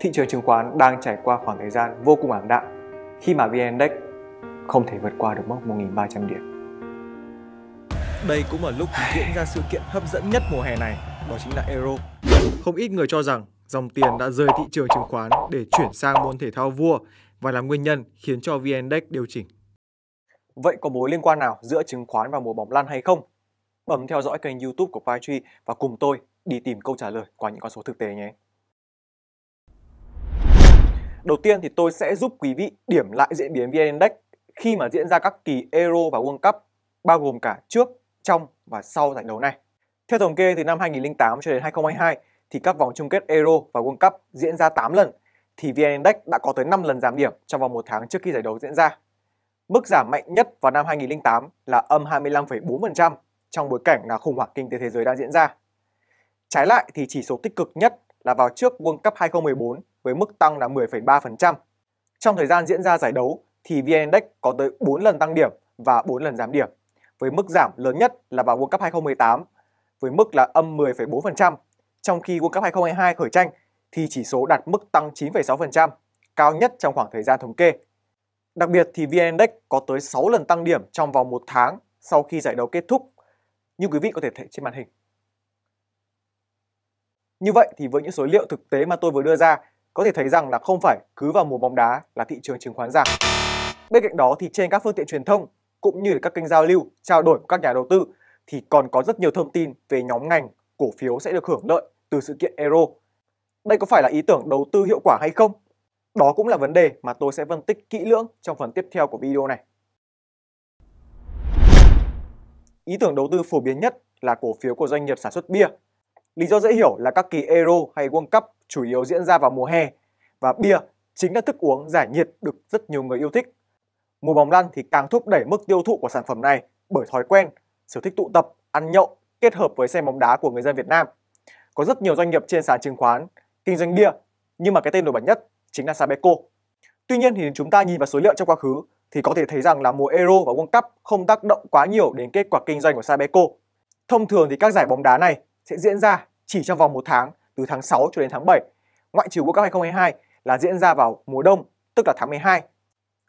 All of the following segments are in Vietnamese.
thị trường chứng khoán đang trải qua khoảng thời gian vô cùng ảm đạm khi mà VN Index không thể vượt qua được mốc 1.300 điểm. Đây cũng là lúc diễn ra sự kiện hấp dẫn nhất mùa hè này, đó chính là Euro. Không ít người cho rằng dòng tiền đã rời thị trường chứng khoán để chuyển sang môn thể thao vua và là nguyên nhân khiến cho VN Index điều chỉnh. Vậy có mối liên quan nào giữa chứng khoán và mùa bóng lăn hay không? Bấm theo dõi kênh YouTube của Pai và cùng tôi đi tìm câu trả lời qua những con số thực tế nhé. Đầu tiên thì tôi sẽ giúp quý vị điểm lại diễn biến VN Index khi mà diễn ra các kỳ Euro và World Cup bao gồm cả trước, trong và sau giải đấu này. Theo thống kê từ năm 2008 cho đến 2022 thì các vòng chung kết Euro và World Cup diễn ra 8 lần thì VN Index đã có tới 5 lần giảm điểm trong vòng một tháng trước khi giải đấu diễn ra. Mức giảm mạnh nhất vào năm 2008 là âm 25,4% trong bối cảnh là khủng hoảng kinh tế thế giới đang diễn ra. Trái lại thì chỉ số tích cực nhất là vào trước World Cup 2014 với mức tăng là 10,3%. Trong thời gian diễn ra giải đấu thì VN Index có tới 4 lần tăng điểm và 4 lần giảm điểm, với mức giảm lớn nhất là vào World Cup 2018 với mức là âm 10,4%, trong khi World Cup 2022 khởi tranh thì chỉ số đạt mức tăng 9,6%, cao nhất trong khoảng thời gian thống kê. Đặc biệt thì VN Index có tới 6 lần tăng điểm trong vòng 1 tháng sau khi giải đấu kết thúc, như quý vị có thể thấy trên màn hình. Như vậy thì với những số liệu thực tế mà tôi vừa đưa ra có thể thấy rằng là không phải cứ vào mùa bóng đá là thị trường chứng khoán giảm. Bên cạnh đó thì trên các phương tiện truyền thông cũng như các kênh giao lưu, trao đổi của các nhà đầu tư thì còn có rất nhiều thông tin về nhóm ngành cổ phiếu sẽ được hưởng lợi từ sự kiện Euro. Đây có phải là ý tưởng đầu tư hiệu quả hay không? Đó cũng là vấn đề mà tôi sẽ phân tích kỹ lưỡng trong phần tiếp theo của video này. Ý tưởng đầu tư phổ biến nhất là cổ phiếu của doanh nghiệp sản xuất bia. Lý do dễ hiểu là các kỳ Euro hay World Cup chủ yếu diễn ra vào mùa hè và bia chính là thức uống giải nhiệt được rất nhiều người yêu thích. Mùa bóng lăn thì càng thúc đẩy mức tiêu thụ của sản phẩm này bởi thói quen, sở thích tụ tập, ăn nhậu kết hợp với xem bóng đá của người dân Việt Nam. Có rất nhiều doanh nghiệp trên sàn chứng khoán kinh doanh bia, nhưng mà cái tên nổi bật nhất chính là Sabeco. Tuy nhiên thì chúng ta nhìn vào số liệu trong quá khứ thì có thể thấy rằng là mùa Euro và World Cup không tác động quá nhiều đến kết quả kinh doanh của Sabeco. Thông thường thì các giải bóng đá này sẽ diễn ra chỉ trong vòng một tháng từ tháng 6 cho đến tháng 7, ngoại trừ World Cup 2022 là diễn ra vào mùa đông, tức là tháng 12.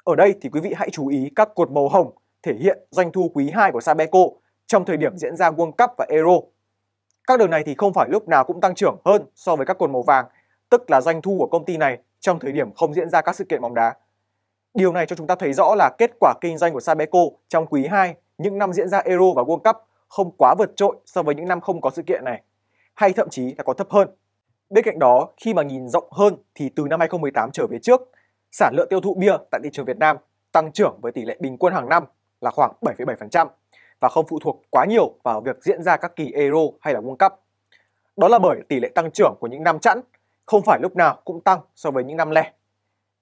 Ở đây thì quý vị hãy chú ý các cột màu hồng thể hiện doanh thu quý 2 của Sabeco trong thời điểm diễn ra World Cup và Euro. Các đường này thì không phải lúc nào cũng tăng trưởng hơn so với các cột màu vàng, tức là doanh thu của công ty này trong thời điểm không diễn ra các sự kiện bóng đá. Điều này cho chúng ta thấy rõ là kết quả kinh doanh của Sabeco trong quý 2 những năm diễn ra Euro và World Cup không quá vượt trội so với những năm không có sự kiện này, hay thậm chí là có thấp hơn. Bên cạnh đó, khi mà nhìn rộng hơn thì từ năm 2018 trở về trước, sản lượng tiêu thụ bia tại thị trường Việt Nam tăng trưởng với tỷ lệ bình quân hàng năm là khoảng 7,7% và không phụ thuộc quá nhiều vào việc diễn ra các kỳ Euro hay là World Cup. Đó là bởi tỷ lệ tăng trưởng của những năm chẵn không phải lúc nào cũng tăng so với những năm lẻ.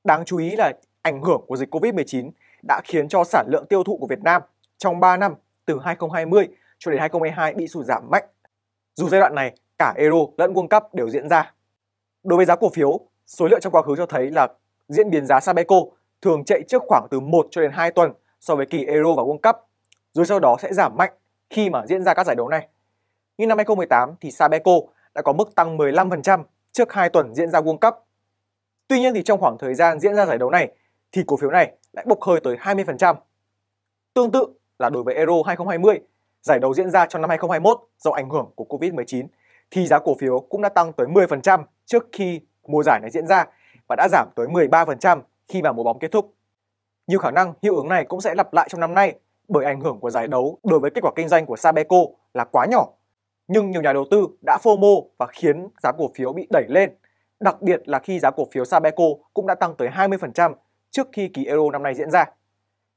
Đáng chú ý là ảnh hưởng của dịch Covid-19 đã khiến cho sản lượng tiêu thụ của Việt Nam trong 3 năm từ 2020 cho đến 2022 bị sụt giảm mạnh. Dù giai đoạn này cả Euro lẫn World Cup đều diễn ra. Đối với giá cổ phiếu, số liệu trong quá khứ cho thấy là diễn biến giá Sabeco thường chạy trước khoảng từ 1 cho đến 2 tuần so với kỳ Euro và World Cup, rồi sau đó sẽ giảm mạnh khi mà diễn ra các giải đấu này. Như năm 2018 thì Sabeco đã có mức tăng 15% trước 2 tuần diễn ra World Cup. Tuy nhiên thì trong khoảng thời gian diễn ra giải đấu này thì cổ phiếu này lại bốc hơi tới 20%. Tương tự là đối với Euro 2020, giải đấu diễn ra trong năm 2021 do ảnh hưởng của Covid-19 thì giá cổ phiếu cũng đã tăng tới 10% trước khi mùa giải này diễn ra và đã giảm tới 13% khi mà mùa bóng kết thúc. Nhiều khả năng hiệu ứng này cũng sẽ lặp lại trong năm nay bởi ảnh hưởng của giải đấu đối với kết quả kinh doanh của Sabeco là quá nhỏ. Nhưng nhiều nhà đầu tư đã FOMO và khiến giá cổ phiếu bị đẩy lên, đặc biệt là khi giá cổ phiếu Sabeco cũng đã tăng tới 20% trước khi kỳ Euro năm nay diễn ra.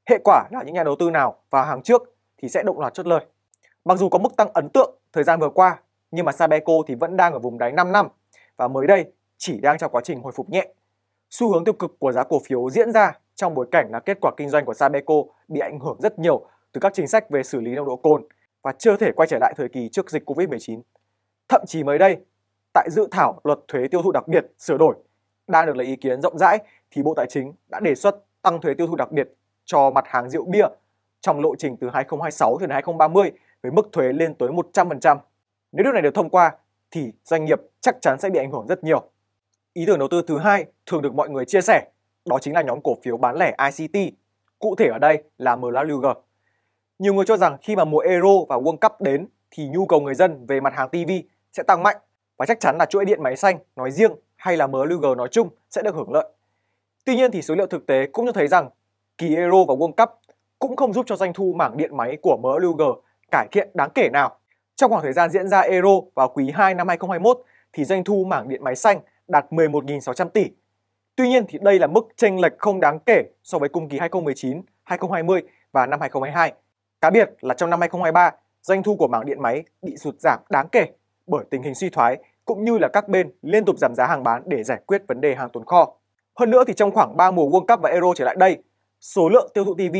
Hệ quả là những nhà đầu tư nào vào hàng trước thì sẽ động loạt chốt lời. Mặc dù có mức tăng ấn tượng thời gian vừa qua nhưng mà Sabeco thì vẫn đang ở vùng đáy 5 năm và mới đây chỉ đang trong quá trình hồi phục nhẹ. Xu hướng tiêu cực của giá cổ phiếu diễn ra trong bối cảnh là kết quả kinh doanh của Sabeco bị ảnh hưởng rất nhiều từ các chính sách về xử lý nồng độ cồn và chưa thể quay trở lại thời kỳ trước dịch Covid-19. Thậm chí mới đây, tại dự thảo luật thuế tiêu thụ đặc biệt sửa đổi đang được lấy ý kiến rộng rãi thì Bộ Tài chính đã đề xuất tăng thuế tiêu thụ đặc biệt cho mặt hàng rượu bia trong lộ trình từ 2026 cho đến 2030 với mức thuế lên tới 100% nếu điều này được thông qua thì doanh nghiệp chắc chắn sẽ bị ảnh hưởng rất nhiều. Ý tưởng đầu tư thứ hai thường được mọi người chia sẻ, đó chính là nhóm cổ phiếu bán lẻ ICT, cụ thể ở đây là MLG. Nhiều người cho rằng khi mà mùa Euro và World Cup đến thì nhu cầu người dân về mặt hàng TV sẽ tăng mạnh và chắc chắn là chuỗi điện máy xanh nói riêng hay là MLG nói chung sẽ được hưởng lợi. Tuy nhiên thì số liệu thực tế cũng cho thấy rằng kỳ Euro và World Cup cũng không giúp cho doanh thu mảng điện máy của MLG cải thiện đáng kể nào trong khoảng thời gian diễn ra Euro vào quý 2 năm 2021 thì doanh thu mảng điện máy xanh đạt 11.600 tỷ. Tuy nhiên thì đây là mức chênh lệch không đáng kể so với cùng kỳ 2019, 2020 và năm 2022. Cá biệt là trong năm 2023, doanh thu của mảng điện máy bị sụt giảm đáng kể bởi tình hình suy thoái cũng như là các bên liên tục giảm giá hàng bán để giải quyết vấn đề hàng tồn kho. Hơn nữa thì trong khoảng 3 mùa World Cup và Euro trở lại đây, số lượng tiêu thụ TV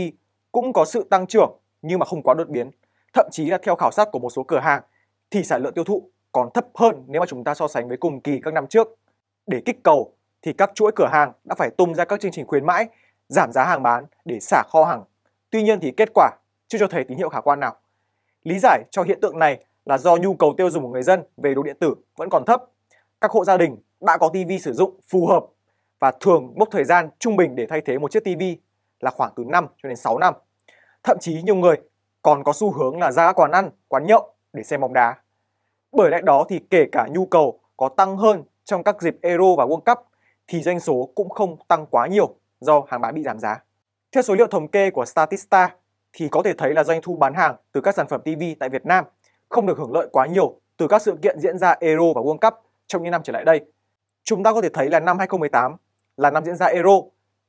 cũng có sự tăng trưởng nhưng mà không quá đột biến Thậm chí là theo khảo sát của một số cửa hàng thì sản lượng tiêu thụ còn thấp hơn nếu mà chúng ta so sánh với cùng kỳ các năm trước. Để kích cầu thì các chuỗi cửa hàng đã phải tung ra các chương trình khuyến mãi, giảm giá hàng bán để xả kho hàng. Tuy nhiên thì kết quả chưa cho thấy tín hiệu khả quan nào. Lý giải cho hiện tượng này là do nhu cầu tiêu dùng của người dân về đồ điện tử vẫn còn thấp. Các hộ gia đình đã có tivi sử dụng phù hợp và thường mốc thời gian trung bình để thay thế một chiếc tivi là khoảng từ 5 cho đến 6 năm. Thậm chí nhiều người còn có xu hướng là ra quán ăn, quán nhậu để xem bóng đá. Bởi lẽ đó thì kể cả nhu cầu có tăng hơn trong các dịp Euro và World Cup thì doanh số cũng không tăng quá nhiều do hàng bán bị giảm giá. Theo số liệu thống kê của Statista thì có thể thấy là doanh thu bán hàng từ các sản phẩm TV tại Việt Nam không được hưởng lợi quá nhiều từ các sự kiện diễn ra Euro và World Cup trong những năm trở lại đây. Chúng ta có thể thấy là năm 2018 là năm diễn ra Euro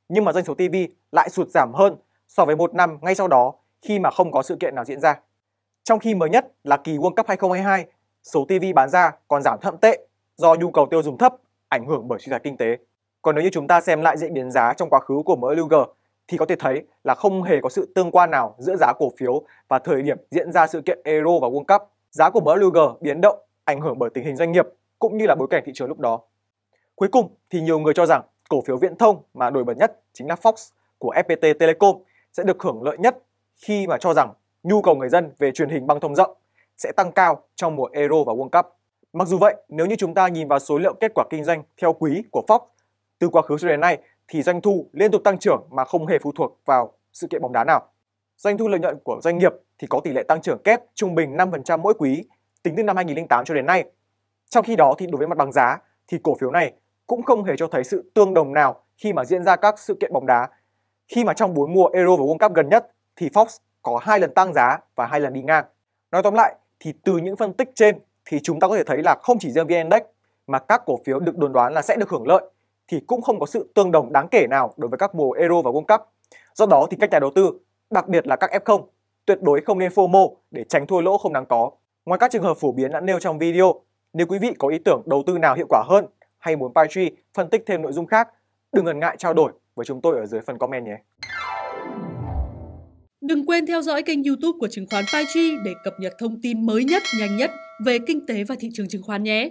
nhưng mà doanh số TV lại sụt giảm hơn so với một năm ngay sau đó khi mà không có sự kiện nào diễn ra. Trong khi mới nhất là kỳ World Cup 2022, số TV bán ra còn giảm thậm tệ do nhu cầu tiêu dùng thấp ảnh hưởng bởi suy thoái kinh tế. Còn nếu như chúng ta xem lại diễn biến giá trong quá khứ của MLG thì có thể thấy là không hề có sự tương quan nào giữa giá cổ phiếu và thời điểm diễn ra sự kiện Euro và World Cup. Giá của MLG biến động ảnh hưởng bởi tình hình doanh nghiệp cũng như là bối cảnh thị trường lúc đó. Cuối cùng thì nhiều người cho rằng cổ phiếu viễn thông mà nổi bật nhất chính là Fox của FPT Telecom sẽ được hưởng lợi nhất khi mà cho rằng nhu cầu người dân về truyền hình băng thông rộng sẽ tăng cao trong mùa Euro và World Cup. Mặc dù vậy, nếu như chúng ta nhìn vào số liệu kết quả kinh doanh theo quý của Fox từ quá khứ cho đến nay thì doanh thu liên tục tăng trưởng mà không hề phụ thuộc vào sự kiện bóng đá nào. Doanh thu lợi nhuận của doanh nghiệp thì có tỷ lệ tăng trưởng kép trung bình 5% mỗi quý tính từ năm 2008 cho đến nay. Trong khi đó thì đối với mặt bằng giá thì cổ phiếu này cũng không hề cho thấy sự tương đồng nào khi mà diễn ra các sự kiện bóng đá. Khi mà trong 4 mùa Euro và World Cup gần nhất thì Fox có hai lần tăng giá và hai lần đi ngang. Nói tóm lại thì từ những phân tích trên thì chúng ta có thể thấy là không chỉ riêng VN Index mà các cổ phiếu được đồn đoán là sẽ được hưởng lợi thì cũng không có sự tương đồng đáng kể nào đối với các mùa Euro và World Cup. Do đó thì các nhà đầu tư, đặc biệt là các F0, tuyệt đối không nên FOMO để tránh thua lỗ không đáng có. Ngoài các trường hợp phổ biến đã nêu trong video, nếu quý vị có ý tưởng đầu tư nào hiệu quả hơn hay muốn Pai phân tích thêm nội dung khác, đừng ngần ngại trao đổi với chúng tôi ở dưới phần comment nhé. Đừng quên theo dõi kênh YouTube của chứng khoán Paiji để cập nhật thông tin mới nhất, nhanh nhất về kinh tế và thị trường chứng khoán nhé.